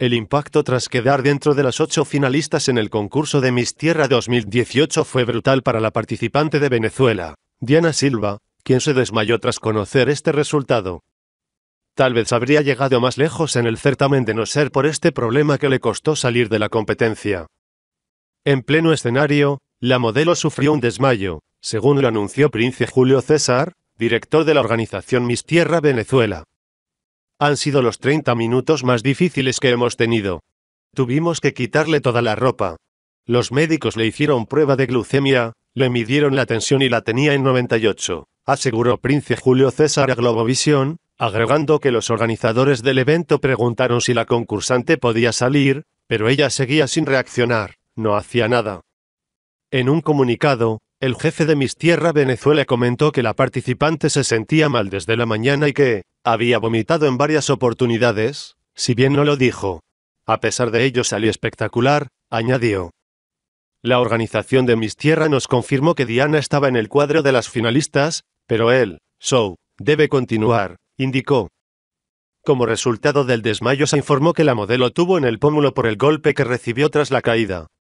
El impacto tras quedar dentro de las ocho finalistas en el concurso de Miss Tierra 2018 fue brutal para la participante de Venezuela, Diana Silva, quien se desmayó tras conocer este resultado. Tal vez habría llegado más lejos en el certamen de no ser por este problema que le costó salir de la competencia. En pleno escenario, la modelo sufrió un desmayo, según lo anunció Prince Julio César, director de la organización Miss Tierra Venezuela. Han sido los 30 minutos más difíciles que hemos tenido. Tuvimos que quitarle toda la ropa. Los médicos le hicieron prueba de glucemia, le midieron la tensión y la tenía en 98, aseguró Prince Julio César a Globovisión, agregando que los organizadores del evento preguntaron si la concursante podía salir, pero ella seguía sin reaccionar, no hacía nada. En un comunicado, el jefe de Mis Tierra Venezuela comentó que la participante se sentía mal desde la mañana y que, había vomitado en varias oportunidades, si bien no lo dijo. A pesar de ello salió espectacular, añadió. La organización de Miss Tierra nos confirmó que Diana estaba en el cuadro de las finalistas, pero él, show debe continuar, indicó. Como resultado del desmayo se informó que la modelo tuvo en el pómulo por el golpe que recibió tras la caída.